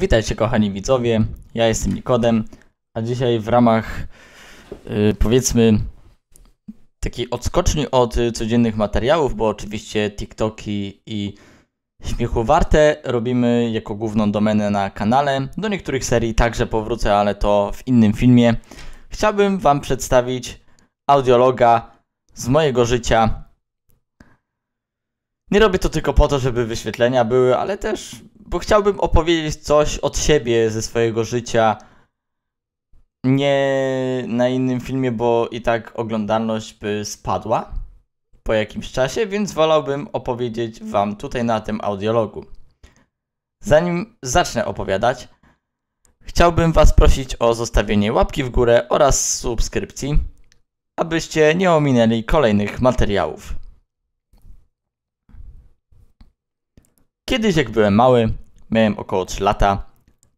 Witajcie kochani widzowie, ja jestem Nikodem, a dzisiaj w ramach yy, powiedzmy takiej odskoczni od y, codziennych materiałów, bo oczywiście TikToki i śmiechu warte robimy jako główną domenę na kanale. Do niektórych serii także powrócę, ale to w innym filmie. Chciałbym Wam przedstawić audiologa z mojego życia. Nie robię to tylko po to, żeby wyświetlenia były, ale też bo chciałbym opowiedzieć coś od siebie ze swojego życia. Nie na innym filmie, bo i tak oglądalność by spadła po jakimś czasie, więc wolałbym opowiedzieć Wam tutaj na tym audiologu. Zanim zacznę opowiadać, chciałbym Was prosić o zostawienie łapki w górę oraz subskrypcji, abyście nie ominęli kolejnych materiałów. Kiedyś jak byłem mały, miałem około 3 lata,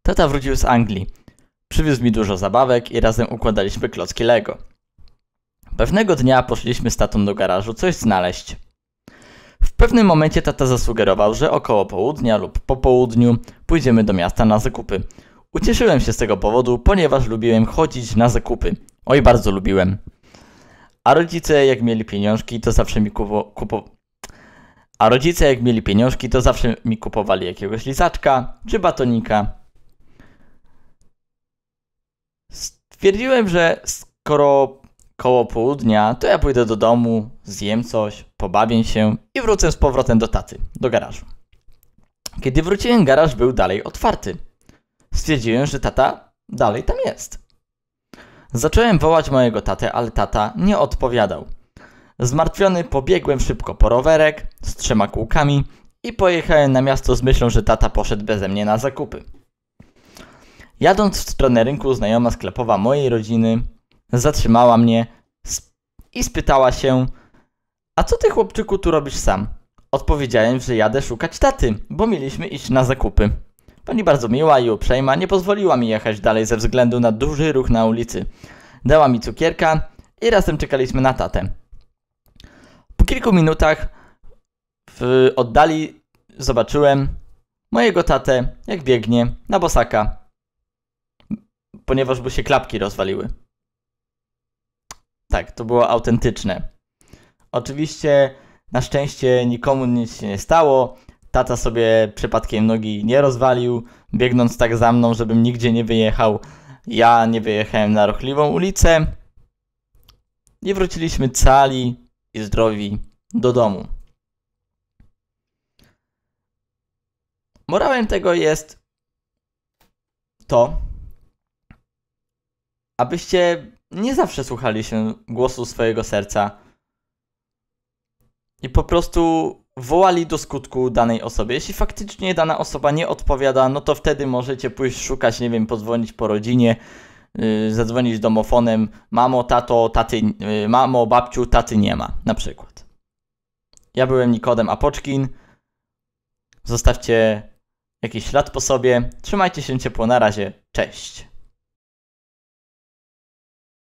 tata wrócił z Anglii. Przywiózł mi dużo zabawek i razem układaliśmy klocki Lego. Pewnego dnia poszliśmy z tatą do garażu coś znaleźć. W pewnym momencie tata zasugerował, że około południa lub po południu pójdziemy do miasta na zakupy. Ucieszyłem się z tego powodu, ponieważ lubiłem chodzić na zakupy. Oj, bardzo lubiłem. A rodzice, jak mieli pieniążki, to zawsze mi kupo, kupo, a rodzice jak mieli pieniążki, to zawsze mi kupowali jakiegoś lizaczka czy batonika. Stwierdziłem, że skoro koło południa, to ja pójdę do domu, zjem coś, pobawię się i wrócę z powrotem do taty, do garażu. Kiedy wróciłem, garaż był dalej otwarty. Stwierdziłem, że tata dalej tam jest. Zacząłem wołać mojego tatę, ale tata nie odpowiadał. Zmartwiony pobiegłem szybko po rowerek z trzema kółkami i pojechałem na miasto z myślą, że tata poszedł beze mnie na zakupy. Jadąc w stronę rynku, znajoma sklepowa mojej rodziny zatrzymała mnie i spytała się: A co ty, chłopczyku, tu robisz sam? Odpowiedziałem, że jadę szukać taty, bo mieliśmy iść na zakupy. Pani bardzo miła i uprzejma nie pozwoliła mi jechać dalej ze względu na duży ruch na ulicy. Dała mi cukierka i razem czekaliśmy na tatę. Po kilku minutach w oddali zobaczyłem mojego tatę, jak biegnie na bosaka, ponieważ by się klapki rozwaliły. Tak, to było autentyczne. Oczywiście na szczęście nikomu nic się nie stało. Tata sobie przypadkiem nogi nie rozwalił, biegnąc tak za mną, żebym nigdzie nie wyjechał. Ja nie wyjechałem na rochliwą ulicę. Nie wróciliśmy cali, i zdrowi do domu. Morałem tego jest to, abyście nie zawsze słuchali się głosu swojego serca i po prostu wołali do skutku danej osobie. Jeśli faktycznie dana osoba nie odpowiada, no to wtedy możecie pójść szukać, nie wiem, pozwolić po rodzinie, Y, zadzwonić domofonem mamo, tato, taty, y, mamo, babciu, taty nie ma, na przykład. Ja byłem Nikodem Apoczkin. Zostawcie jakiś ślad po sobie. Trzymajcie się ciepło, na razie, cześć.